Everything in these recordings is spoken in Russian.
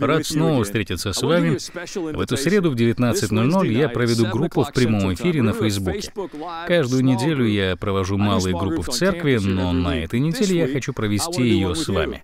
Рад снова встретиться с вами. В эту среду в 19.00 я проведу группу в прямом эфире на Фейсбуке. Каждую неделю я провожу малые группы в церкви, но на этой неделе я хочу провести ее с вами.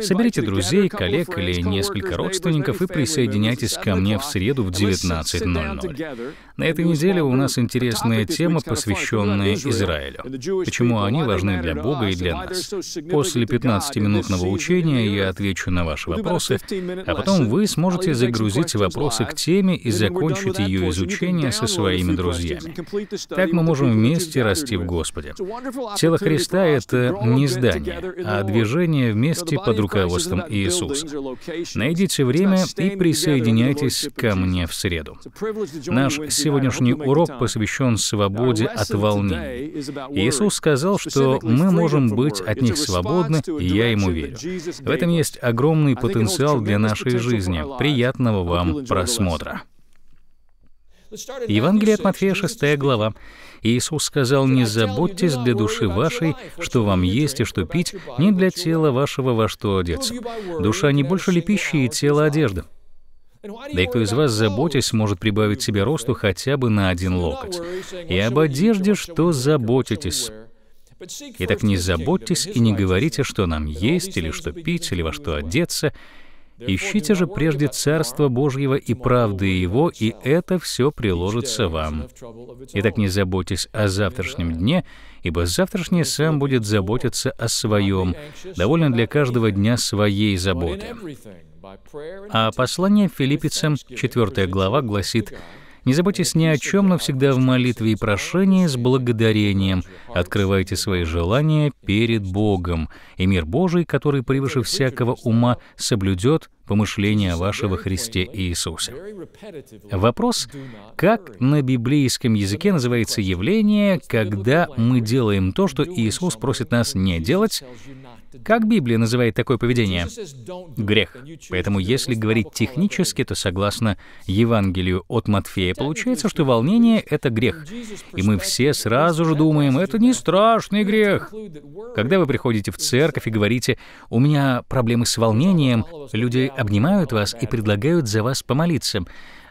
Соберите друзей, коллег или несколько родственников и присоединяйтесь ко мне в среду в 19.00. На этой неделе у нас интересная тема, посвященная Израилю. Почему они важны для Бога и для нас. После 15-минутного учения я отвечу на ваши вопросы, а потом вы сможете загрузить вопросы к теме и закончить ее изучение со своими друзьями. Так мы можем вместе расти в Господе. Тело Христа — это не здание, а движение вместе под руководством Иисуса. Найдите время и присоединяйтесь ко мне в среду. Наш сегодняшний урок посвящен свободе от волнений. Иисус сказал, что мы можем быть от них свободны, и я ему верю. В этом есть огромный потенциал для нашей жизни. Приятного вам просмотра. Евангелие от Матфея, 6 глава, Иисус сказал, «Не заботьтесь для души вашей, что вам есть и что пить, не для тела вашего во что одеться. Душа не больше ли пищи и тело одежды?» Да и кто из вас, заботясь, может прибавить себе росту хотя бы на один локоть. И об одежде, что заботитесь. Итак, не заботьтесь и не говорите, что нам есть, или что пить, или во что одеться, Ищите же прежде Царство Божьего и правды Его, и это все приложится вам. Итак, не заботьтесь о завтрашнем дне, ибо завтрашний сам будет заботиться о своем, довольно для каждого дня своей заботы. А послание филиппийцам, 4 глава, гласит, не заботьтесь ни о чем, но всегда в молитве и прошении с благодарением. Открывайте свои желания перед Богом, и мир Божий, который превыше всякого ума, соблюдет помышления ваши во Христе Иисусе. Вопрос, как на библейском языке называется явление, когда мы делаем то, что Иисус просит нас не делать, как Библия называет такое поведение? Грех. Поэтому если говорить технически, то согласно Евангелию от Матфея, получается, что волнение — это грех. И мы все сразу же думаем, это не страшный грех. Когда вы приходите в церковь и говорите, у меня проблемы с волнением, люди обнимают вас и предлагают за вас помолиться.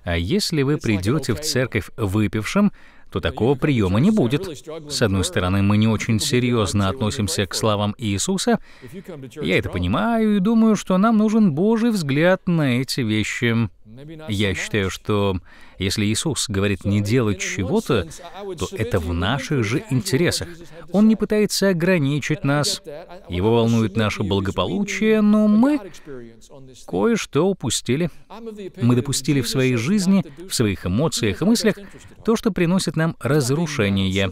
А если вы придете в церковь выпившим, то такого приема не будет. С одной стороны, мы не очень серьезно относимся к словам Иисуса. Я это понимаю и думаю, что нам нужен Божий взгляд на эти вещи. Я считаю, что если Иисус говорит не делать чего-то, то это в наших же интересах. Он не пытается ограничить нас, его волнует наше благополучие, но мы кое-что упустили. Мы допустили в своей жизни, в своих эмоциях и мыслях то, что приносит нам разрушение.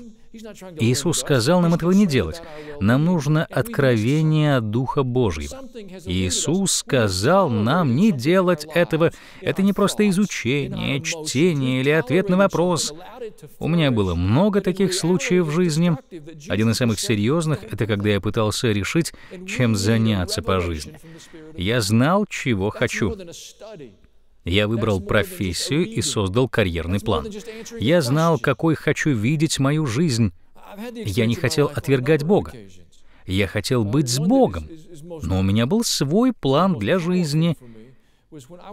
Иисус сказал нам этого не делать. Нам нужно откровение от Духа Божьего. Иисус сказал нам не делать этого. Это не просто изучение, чтение или ответ на вопрос. У меня было много таких случаев в жизни. Один из самых серьезных — это когда я пытался решить, чем заняться по жизни. Я знал, чего хочу. Я выбрал профессию и создал карьерный план. Я знал, какой хочу видеть мою жизнь. Я не хотел отвергать Бога. Я хотел быть с Богом, но у меня был свой план для жизни —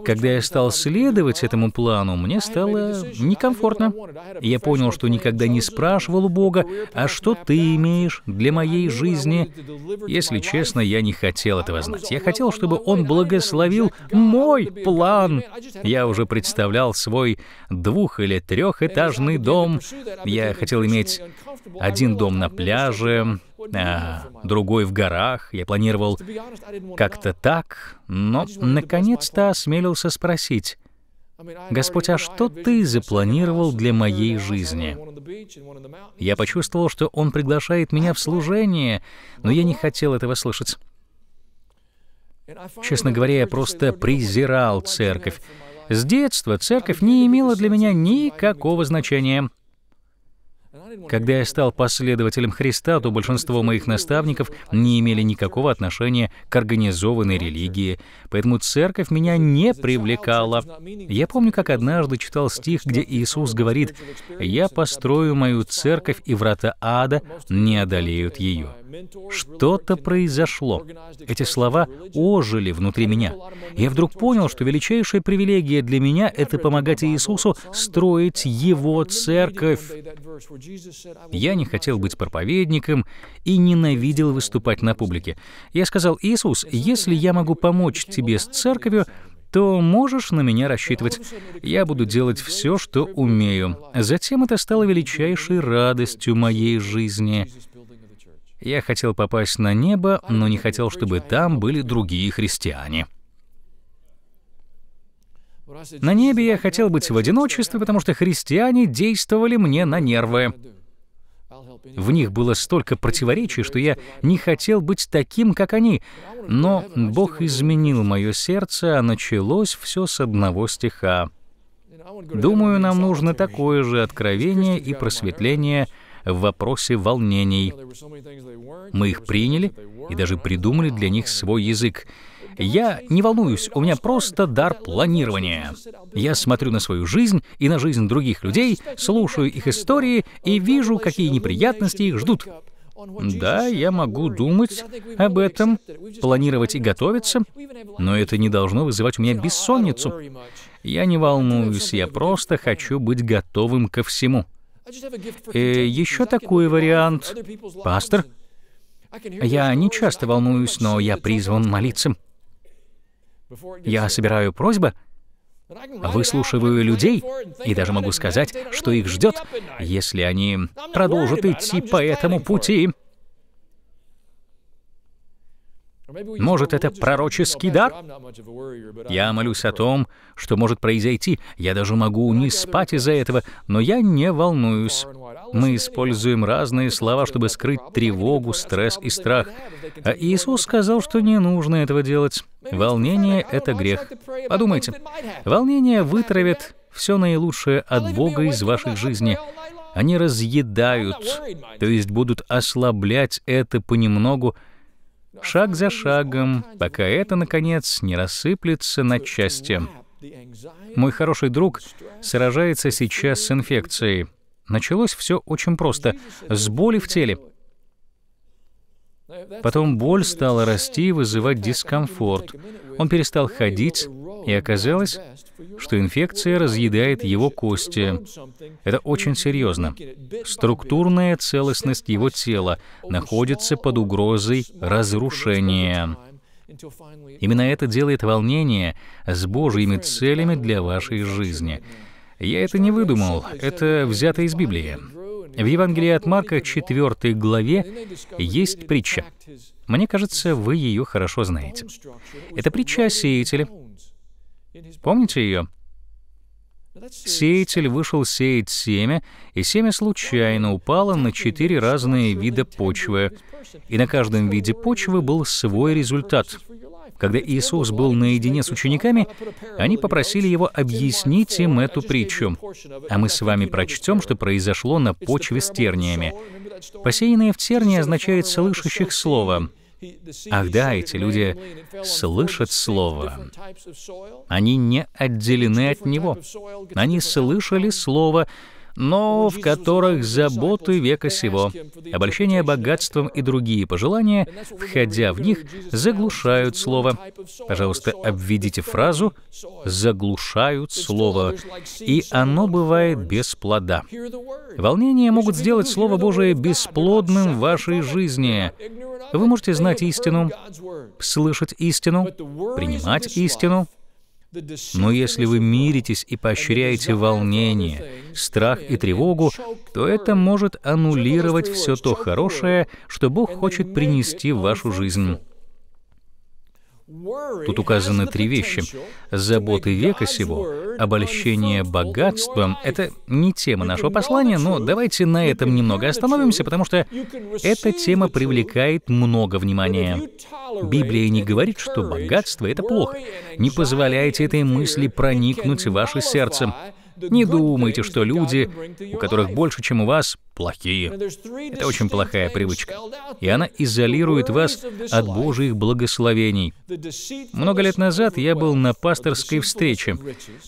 когда я стал следовать этому плану, мне стало некомфортно. Я понял, что никогда не спрашивал у Бога, а что ты имеешь для моей жизни? Если честно, я не хотел этого знать. Я хотел, чтобы Он благословил мой план. Я уже представлял свой двух- или трехэтажный дом. Я хотел иметь один дом на пляже, а, другой в горах. Я планировал как-то так, но наконец-то осмелился спросить, «Господь, а что ты запланировал для моей жизни?» Я почувствовал, что Он приглашает меня в служение, но я не хотел этого слышать. Честно говоря, я просто презирал церковь. С детства церковь не имела для меня никакого значения — когда я стал последователем Христа, то большинство моих наставников не имели никакого отношения к организованной религии, поэтому церковь меня не привлекала. Я помню, как однажды читал стих, где Иисус говорит, «Я построю мою церковь, и врата ада не одолеют ее». Что-то произошло. Эти слова ожили внутри меня. Я вдруг понял, что величайшая привилегия для меня — это помогать Иисусу строить Его церковь. Я не хотел быть проповедником и ненавидел выступать на публике. Я сказал, «Иисус, если я могу помочь тебе с церковью, то можешь на меня рассчитывать. Я буду делать все, что умею. Затем это стало величайшей радостью моей жизни. Я хотел попасть на небо, но не хотел, чтобы там были другие христиане. На небе я хотел быть в одиночестве, потому что христиане действовали мне на нервы. В них было столько противоречий, что я не хотел быть таким, как они. Но Бог изменил мое сердце, а началось все с одного стиха. Думаю, нам нужно такое же откровение и просветление — в вопросе волнений. Мы их приняли и даже придумали для них свой язык. Я не волнуюсь, у меня просто дар планирования. Я смотрю на свою жизнь и на жизнь других людей, слушаю их истории и вижу, какие неприятности их ждут. Да, я могу думать об этом, планировать и готовиться, но это не должно вызывать у меня бессонницу. Я не волнуюсь, я просто хочу быть готовым ко всему. И еще такой вариант. Пастор, я не часто волнуюсь, но я призван молиться. Я собираю просьбы, выслушиваю людей и даже могу сказать, что их ждет, если они продолжат идти по этому пути. Может, это пророческий дар? Я молюсь о том, что может произойти. Я даже могу не спать из-за этого, но я не волнуюсь. Мы используем разные слова, чтобы скрыть тревогу, стресс и страх. А Иисус сказал, что не нужно этого делать. Волнение — это грех. Подумайте, волнение вытравит все наилучшее от Бога из ваших жизней. Они разъедают, то есть будут ослаблять это понемногу, шаг за шагом, пока это, наконец, не рассыплется на части. Мой хороший друг сражается сейчас с инфекцией. Началось все очень просто, с боли в теле. Потом боль стала расти и вызывать дискомфорт. Он перестал ходить, и оказалось, что инфекция разъедает его кости. Это очень серьезно. Структурная целостность его тела находится под угрозой разрушения. Именно это делает волнение с Божьими целями для вашей жизни. Я это не выдумал, это взято из Библии. В Евангелии от Марка 4 главе есть притча. Мне кажется, вы ее хорошо знаете. Это притча о сеятеле, Помните ее? Сеятель вышел сеять семя, и семя случайно упало на четыре разные вида почвы. И на каждом виде почвы был свой результат. Когда Иисус был наедине с учениками, они попросили его объяснить им эту притчу. А мы с вами прочтем, что произошло на почве с терниями. Посеянные в тернии означает «слышащих слово». Ах да, эти люди слышат Слово. Они не отделены от Него. Они слышали Слово, но в которых заботы века сего, обольщение богатством и другие пожелания, входя в них, заглушают слово. Пожалуйста, обведите фразу «заглушают слово», и оно бывает без плода. Волнения могут сделать Слово Божие бесплодным в вашей жизни. Вы можете знать истину, слышать истину, принимать истину, но если вы миритесь и поощряете волнение, страх и тревогу, то это может аннулировать все то хорошее, что Бог хочет принести в вашу жизнь. Тут указаны три вещи. Заботы века сего, обольщение богатством — это не тема нашего послания, но давайте на этом немного остановимся, потому что эта тема привлекает много внимания. Библия не говорит, что богатство — это плохо. Не позволяйте этой мысли проникнуть в ваше сердце. Не думайте, что люди, у которых больше, чем у вас, плохие. Это очень плохая привычка. И она изолирует вас от Божьих благословений. Много лет назад я был на пасторской встрече.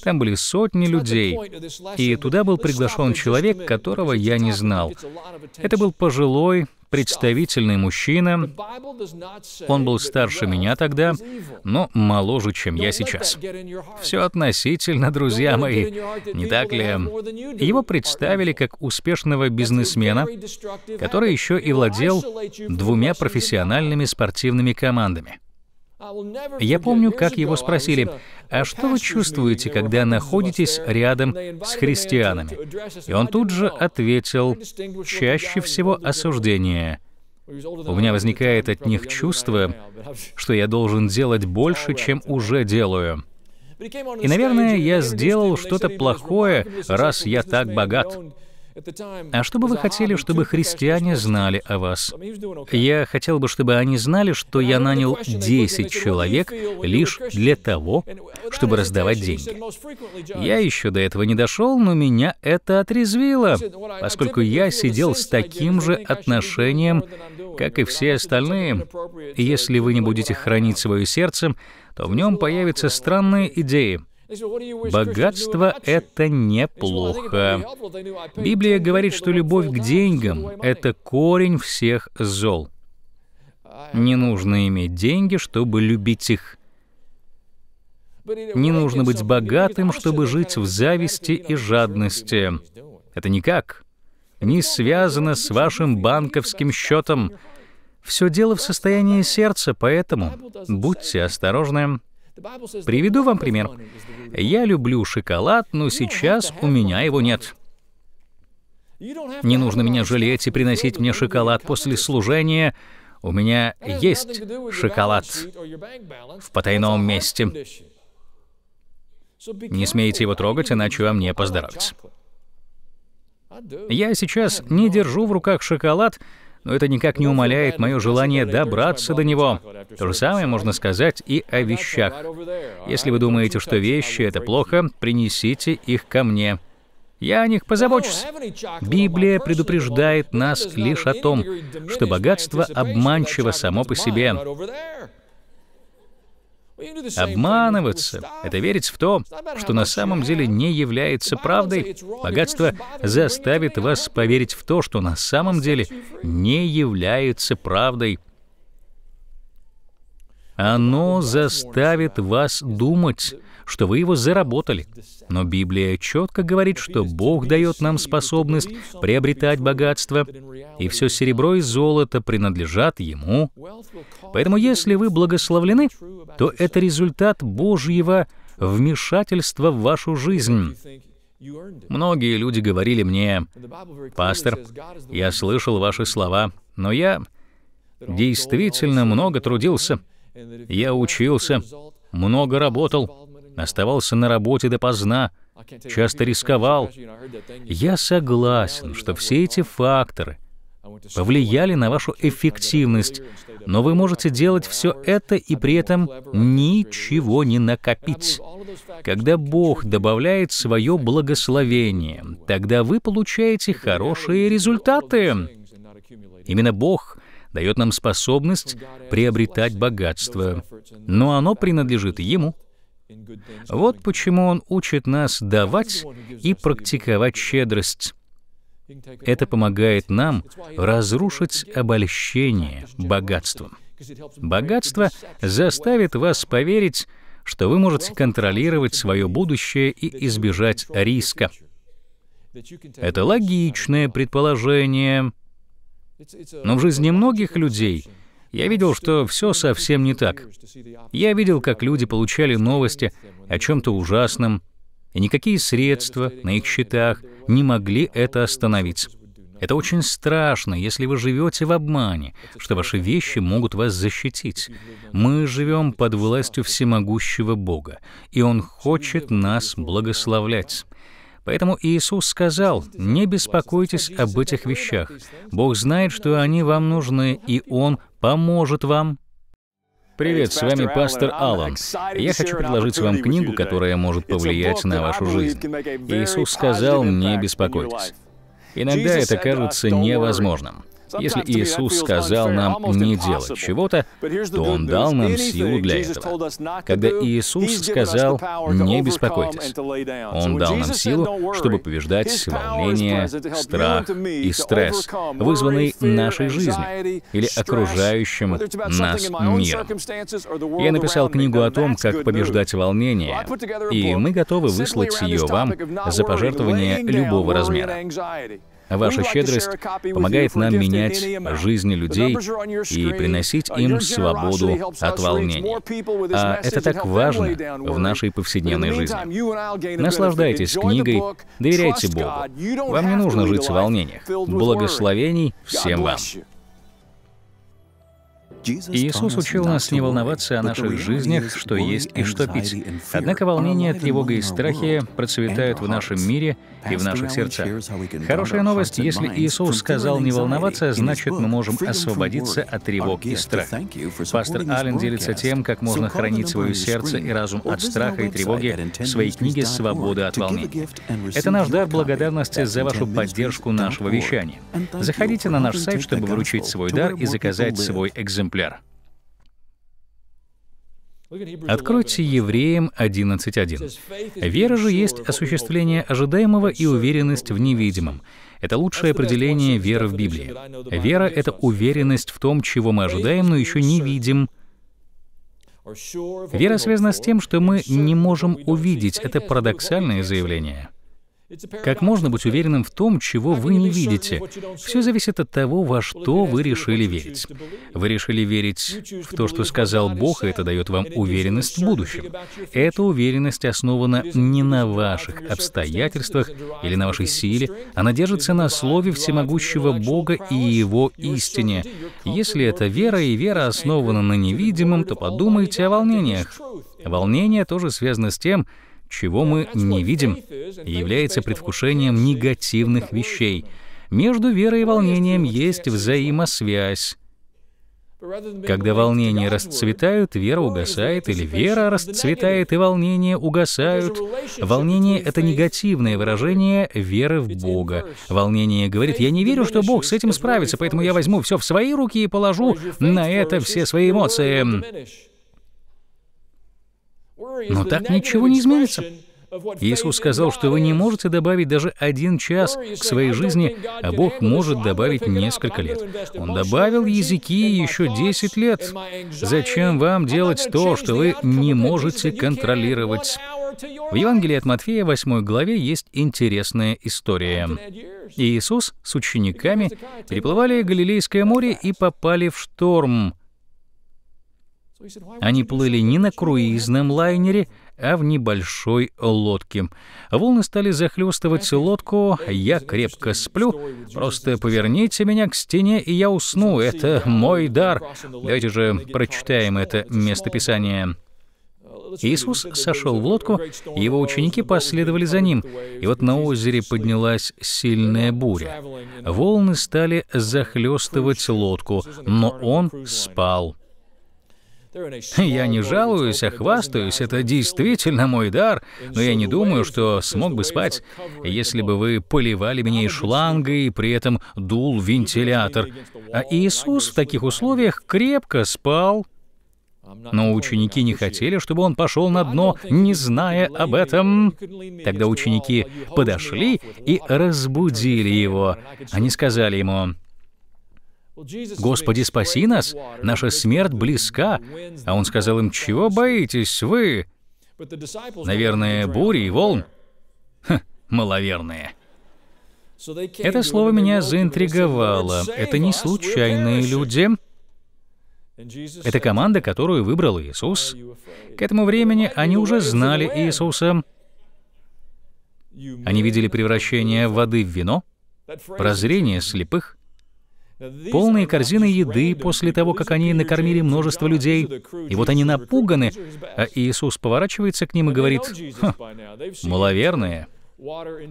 Там были сотни людей. И туда был приглашен человек, которого я не знал. Это был пожилой, представительный мужчина. Он был старше меня тогда, но моложе, чем я сейчас. Все относительно, друзья мои, не так ли? Его представили как успешного бизнесмена, который еще и владел двумя профессиональными спортивными командами. Я помню, как его спросили, «А что вы чувствуете, когда находитесь рядом с христианами?» И он тут же ответил, «Чаще всего осуждение». У меня возникает от них чувство, что я должен делать больше, чем уже делаю. И, наверное, я сделал что-то плохое, раз я так богат. А что бы вы хотели, чтобы христиане знали о вас? Я хотел бы, чтобы они знали, что я нанял 10 человек лишь для того, чтобы раздавать деньги. Я еще до этого не дошел, но меня это отрезвило, поскольку я сидел с таким же отношением, как и все остальные. Если вы не будете хранить свое сердце, то в нем появятся странные идеи — Богатство — это неплохо. Библия говорит, что любовь к деньгам — это корень всех зол. Не нужно иметь деньги, чтобы любить их. Не нужно быть богатым, чтобы жить в зависти и жадности. Это никак не связано с вашим банковским счетом. Все дело в состоянии сердца, поэтому будьте осторожны. Приведу вам пример. Я люблю шоколад, но сейчас у меня его нет. Не нужно меня жалеть и приносить мне шоколад после служения. У меня есть шоколад в потайном месте. Не смейте его трогать, иначе вам не поздоровится. Я сейчас не держу в руках шоколад, но это никак не умаляет мое желание добраться до него. То же самое можно сказать и о вещах. Если вы думаете, что вещи — это плохо, принесите их ко мне. Я о них позабочусь. Библия предупреждает нас лишь о том, что богатство обманчиво само по себе. Обманываться — это верить в то, что на самом деле не является правдой. Богатство заставит вас поверить в то, что на самом деле не является правдой. Оно заставит вас думать, что вы его заработали. Но Библия четко говорит, что Бог дает нам способность приобретать богатство, и все серебро и золото принадлежат Ему. Поэтому если вы благословлены, то это результат Божьего вмешательства в вашу жизнь. Многие люди говорили мне, «Пастор, я слышал ваши слова, но я действительно много трудился, я учился, много работал, оставался на работе допоздна, часто рисковал. Я согласен, что все эти факторы повлияли на вашу эффективность, но вы можете делать все это и при этом ничего не накопить. Когда Бог добавляет свое благословение, тогда вы получаете хорошие результаты. Именно Бог дает нам способность приобретать богатство, но оно принадлежит Ему — вот почему он учит нас давать и практиковать щедрость. Это помогает нам разрушить обольщение богатством. Богатство заставит вас поверить, что вы можете контролировать свое будущее и избежать риска. Это логичное предположение. Но в жизни многих людей — я видел, что все совсем не так. Я видел, как люди получали новости о чем-то ужасном, и никакие средства на их счетах не могли это остановить. Это очень страшно, если вы живете в обмане, что ваши вещи могут вас защитить. Мы живем под властью всемогущего Бога, и Он хочет нас благословлять. Поэтому Иисус сказал, «Не беспокойтесь об этих вещах. Бог знает, что они вам нужны, и Он поможет вам. Привет, с вами пастор Аллан. Я хочу предложить вам книгу, которая может повлиять на вашу жизнь. Иисус сказал, не беспокойтесь. Иногда это кажется невозможным. Если Иисус сказал нам не делать чего-то, то Он дал нам силу для этого. Когда Иисус сказал «не беспокойтесь», Он дал нам силу, чтобы побеждать волнение, страх и стресс, вызванный нашей жизнью или окружающим нас миром. Я написал книгу о том, как побеждать волнение, и мы готовы выслать ее вам за пожертвование любого размера. А ваша щедрость помогает нам менять жизни людей и приносить uh, им свободу от волнений. А это так важно в нашей повседневной жизни. Наслаждайтесь книгой, доверяйте Богу. Вам не нужно жить в волнениях. Благословений всем вам. Иисус учил нас не волноваться о наших жизнях, что есть и что пить. Однако волнения, тревога и страхи процветают в нашем мире — и в наших сердцах. Хорошая новость, если Иисус сказал не волноваться, значит мы можем освободиться от тревог и страха. Пастор Аллен делится тем, как можно хранить свое сердце и разум от страха и тревоги в своей книге «Свобода от волнений». Это наш дар благодарности за вашу поддержку нашего вещания. Заходите на наш сайт, чтобы вручить свой дар и заказать свой экземпляр. Откройте Евреям 11.1. «Вера же есть осуществление ожидаемого и уверенность в невидимом». Это лучшее определение веры в Библии. Вера — это уверенность в том, чего мы ожидаем, но еще не видим, Вера связана с тем, что мы не можем увидеть. Это парадоксальное заявление. Как можно быть уверенным в том, чего вы не видите? Все зависит от того, во что вы решили верить. Вы решили верить в то, что сказал Бог, и это дает вам уверенность в будущем. Эта уверенность основана не на ваших обстоятельствах или на вашей силе, она держится на слове всемогущего Бога и Его истине. Если это вера, и вера основана на невидимом, то подумайте о волнениях. Волнения тоже связаны с тем, чего мы не видим, является предвкушением негативных вещей. Между верой и волнением есть взаимосвязь. Когда волнения расцветают, вера угасает, или вера расцветает, и волнения угасают. Волнение — это негативное выражение веры в Бога. Волнение говорит, я не верю, что Бог с этим справится, поэтому я возьму все в свои руки и положу на это все свои эмоции. Но так ничего не изменится. Иисус сказал, что вы не можете добавить даже один час к своей жизни, а Бог может добавить несколько лет. Он добавил языки еще 10 лет. Зачем вам делать то, что вы не можете контролировать? В Евангелии от Матфея 8 главе есть интересная история. Иисус с учениками переплывали Галилейское море и попали в шторм — они плыли не на круизном лайнере, а в небольшой лодке. Волны стали захлестывать лодку, я крепко сплю. Просто поверните меня к стене, и я усну. Это мой дар. Давайте же прочитаем это местописание. Иисус сошел в лодку, его ученики последовали за ним, и вот на озере поднялась сильная буря. Волны стали захлестывать лодку, но он спал. Я не жалуюсь, а хвастаюсь, это действительно мой дар, но я не думаю, что смог бы спать, если бы вы поливали меня из и при этом дул вентилятор. А Иисус в таких условиях крепко спал, но ученики не хотели, чтобы он пошел на дно, не зная об этом. Тогда ученики подошли и разбудили его. Они сказали ему, «Господи, спаси нас! Наша смерть близка!» А он сказал им, «Чего боитесь вы?» Наверное, бури и волн? Ха, маловерные. Это слово меня заинтриговало. Это не случайные люди. Это команда, которую выбрал Иисус. К этому времени они уже знали Иисуса. Они видели превращение воды в вино, прозрение слепых, полные корзины еды после того, как они накормили множество людей. И вот они напуганы, а Иисус поворачивается к ним и говорит, «Маловерные,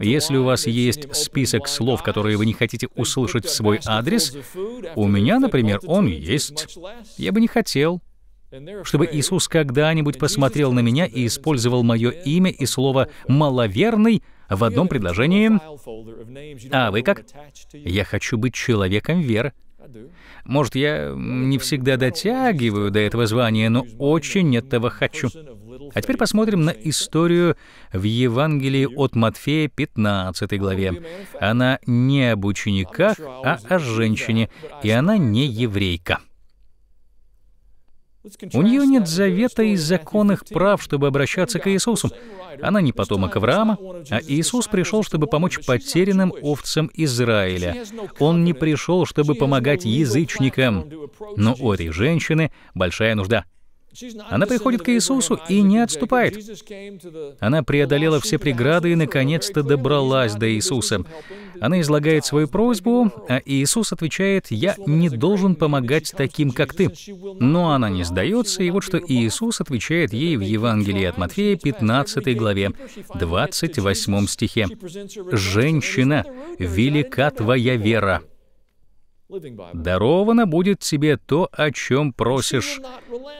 если у вас есть список слов, которые вы не хотите услышать в свой адрес, у меня, например, он есть. Я бы не хотел, чтобы Иисус когда-нибудь посмотрел на меня и использовал мое имя и слово «маловерный» в одном предложении. А вы как? Я хочу быть человеком веры. Может, я не всегда дотягиваю до этого звания, но очень этого хочу. А теперь посмотрим на историю в Евангелии от Матфея 15 главе. Она не об учениках, а о женщине, и она не еврейка. У нее нет завета и законных прав, чтобы обращаться к Иисусу. Она не потомок Авраама, а Иисус пришел, чтобы помочь потерянным овцам Израиля. Он не пришел, чтобы помогать язычникам. Но у этой женщины большая нужда — она приходит к Иисусу и не отступает. Она преодолела все преграды и, наконец-то, добралась до Иисуса. Она излагает свою просьбу, а Иисус отвечает, «Я не должен помогать таким, как ты». Но она не сдается, и вот что Иисус отвечает ей в Евангелии от Матфея, 15 главе, 28 стихе. «Женщина, велика твоя вера» даровано будет тебе то, о чем просишь».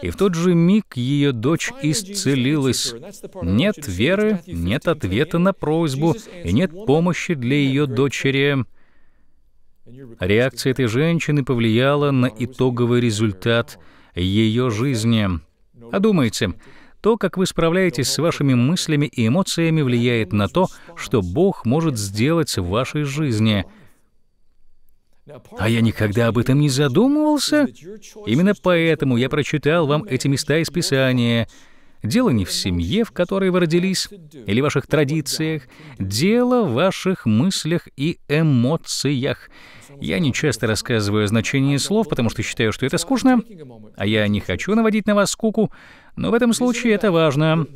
И в тот же миг ее дочь исцелилась. Нет веры, нет ответа на просьбу, и нет помощи для ее дочери. Реакция этой женщины повлияла на итоговый результат ее жизни. А думаете, то, как вы справляетесь с вашими мыслями и эмоциями, влияет на то, что Бог может сделать в вашей жизни — а я никогда об этом не задумывался. Именно поэтому я прочитал вам эти места из Писания. Дело не в семье, в которой вы родились, или ваших традициях. Дело в ваших мыслях и эмоциях. Я не часто рассказываю о значении слов, потому что считаю, что это скучно, а я не хочу наводить на вас скуку. Но в этом случае это важно.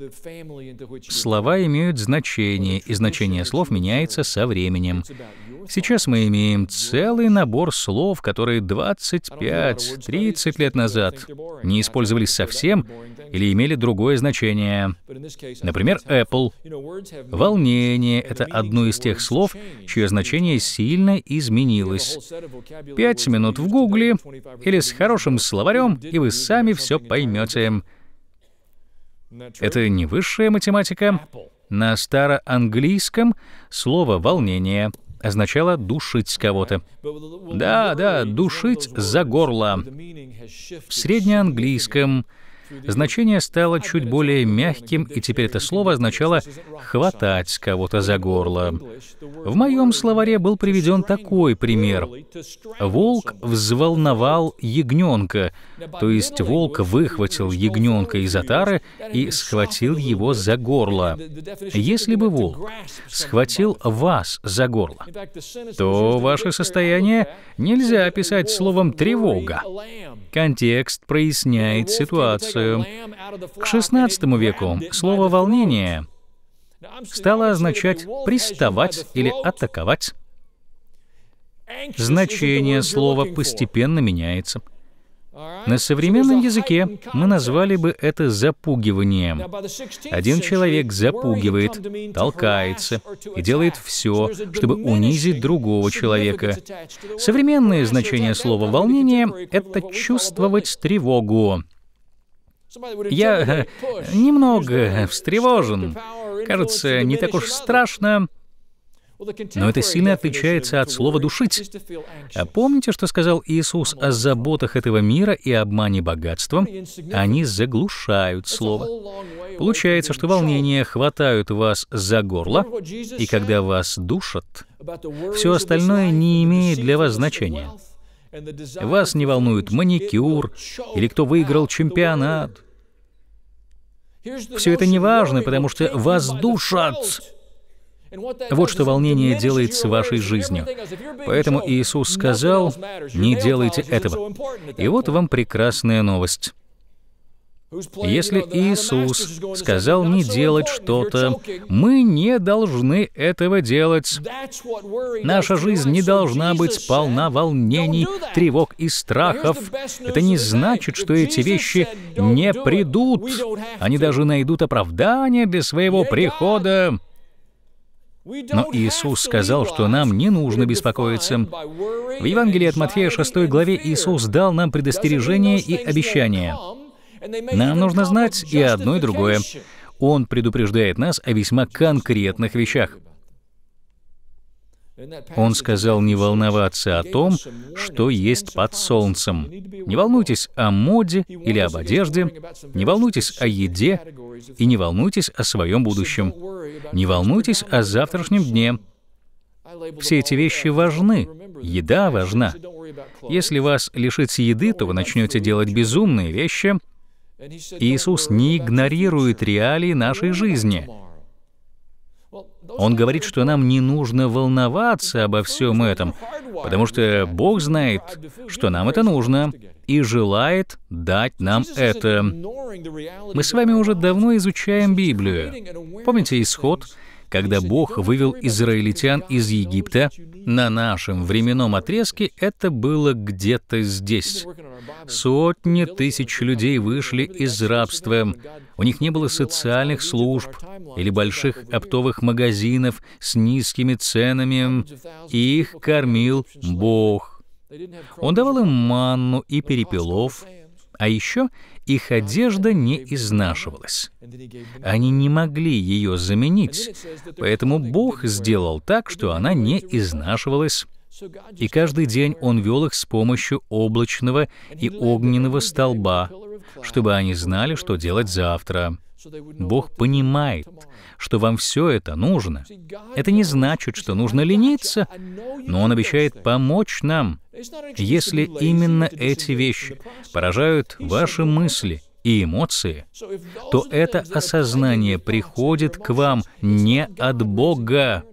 Слова имеют значение, и значение слов меняется со временем. Сейчас мы имеем целый набор слов, которые 25-30 лет назад не использовались совсем или имели другое значение. Например, Apple. Волнение — это одно из тех слов, чье значение сильно изменилось. Пять минут в Гугле или с хорошим словарем, и вы сами все поймете. Это не высшая математика. На староанглийском слово «волнение» означало «душить кого-то». Да, да, «душить за горло». В среднеанглийском значение стало чуть более мягким, и теперь это слово означало «хватать кого-то за горло». В моем словаре был приведен такой пример. Волк взволновал ягненка, то есть волк выхватил ягненка из отары и схватил его за горло. Если бы волк схватил вас за горло, то ваше состояние нельзя описать словом «тревога». Контекст проясняет ситуацию Францию. К XVI веку слово «волнение» стало означать «приставать» или «атаковать». Значение слова постепенно меняется. На современном языке мы назвали бы это запугиванием. Один человек запугивает, толкается и делает все, чтобы унизить другого человека. Современное значение слова «волнение» — это «чувствовать тревогу», я э, немного встревожен. Кажется, не так уж страшно, но это сильно отличается от слова «душить». А помните, что сказал Иисус о заботах этого мира и обмане богатством? Они заглушают слово. Получается, что волнения хватают вас за горло, и когда вас душат, все остальное не имеет для вас значения. Вас не волнует маникюр или кто выиграл чемпионат. Все это не важно, потому что вас душат. Вот что волнение делает с вашей жизнью. Поэтому Иисус сказал, не делайте этого. И вот вам прекрасная новость. Если Иисус сказал не делать что-то, мы не должны этого делать. Наша жизнь не должна быть полна волнений, тревог и страхов. Это не значит, что эти вещи не придут. Они даже найдут оправдание для своего прихода. Но Иисус сказал, что нам не нужно беспокоиться. В Евангелии от Матфея 6 главе Иисус дал нам предостережение и обещание — нам нужно знать и одно, и другое. Он предупреждает нас о весьма конкретных вещах. Он сказал не волноваться о том, что есть под солнцем. Не волнуйтесь о моде или об одежде, не волнуйтесь о еде и не волнуйтесь о своем будущем. Не волнуйтесь о завтрашнем дне. Все эти вещи важны. Еда важна. Если вас лишить еды, то вы начнете делать безумные вещи — Иисус не игнорирует реалии нашей жизни. Он говорит, что нам не нужно волноваться обо всем этом, потому что Бог знает, что нам это нужно, и желает дать нам это. Мы с вами уже давно изучаем Библию. Помните исход? когда Бог вывел израильтян из Египта, на нашем временном отрезке это было где-то здесь. Сотни тысяч людей вышли из рабства. У них не было социальных служб или больших оптовых магазинов с низкими ценами. Их кормил Бог. Он давал им манну и перепелов, а еще их одежда не изнашивалась. Они не могли ее заменить, поэтому Бог сделал так, что она не изнашивалась. И каждый день он вел их с помощью облачного и огненного столба, чтобы они знали, что делать завтра. Бог понимает, что вам все это нужно. Это не значит, что нужно лениться, но Он обещает помочь нам, если именно эти вещи поражают ваши мысли и эмоции, то это осознание приходит к вам не от Бога.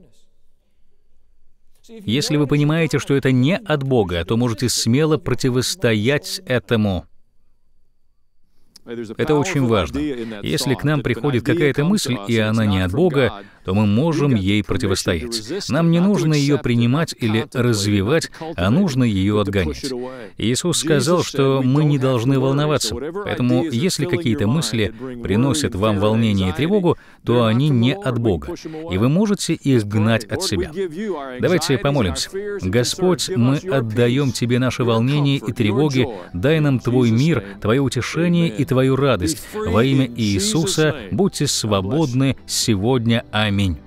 Если вы понимаете, что это не от Бога, то можете смело противостоять этому. Это очень важно. Если к нам приходит какая-то мысль, и она не от Бога, то мы можем ей противостоять. Нам не нужно ее принимать или развивать, а нужно ее отгонять. Иисус сказал, что мы не должны волноваться. Поэтому, если какие-то мысли приносят вам волнение и тревогу, то они не от Бога, и вы можете их гнать от себя. Давайте помолимся. Господь, мы отдаем Тебе наши волнения и тревоги, дай нам Твой мир, Твое утешение и Твою радость. Во имя Иисуса будьте свободны сегодня. Аминь. Аминь.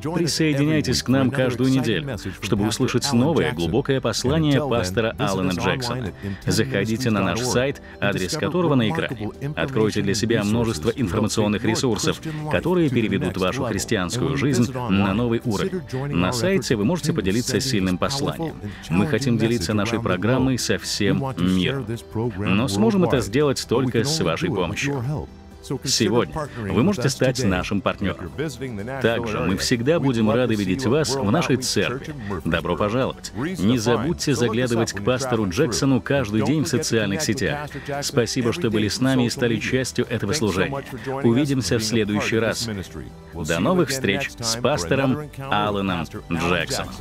Присоединяйтесь к нам каждую неделю, чтобы услышать новое глубокое послание пастора Алана Джексона. Заходите на наш сайт, адрес которого на экране. Откройте для себя множество информационных ресурсов, которые переведут вашу христианскую жизнь на новый уровень. На сайте вы можете поделиться сильным посланием. Мы хотим делиться нашей программой со всем миром, но сможем это сделать только с вашей помощью сегодня. Вы можете стать нашим партнером. Также мы всегда будем рады видеть вас в нашей церкви. Добро пожаловать. Не забудьте заглядывать к пастору Джексону каждый день в социальных сетях. Спасибо, что были с нами и стали частью этого служения. Увидимся в следующий раз. До новых встреч с пастором Алланом Джексоном.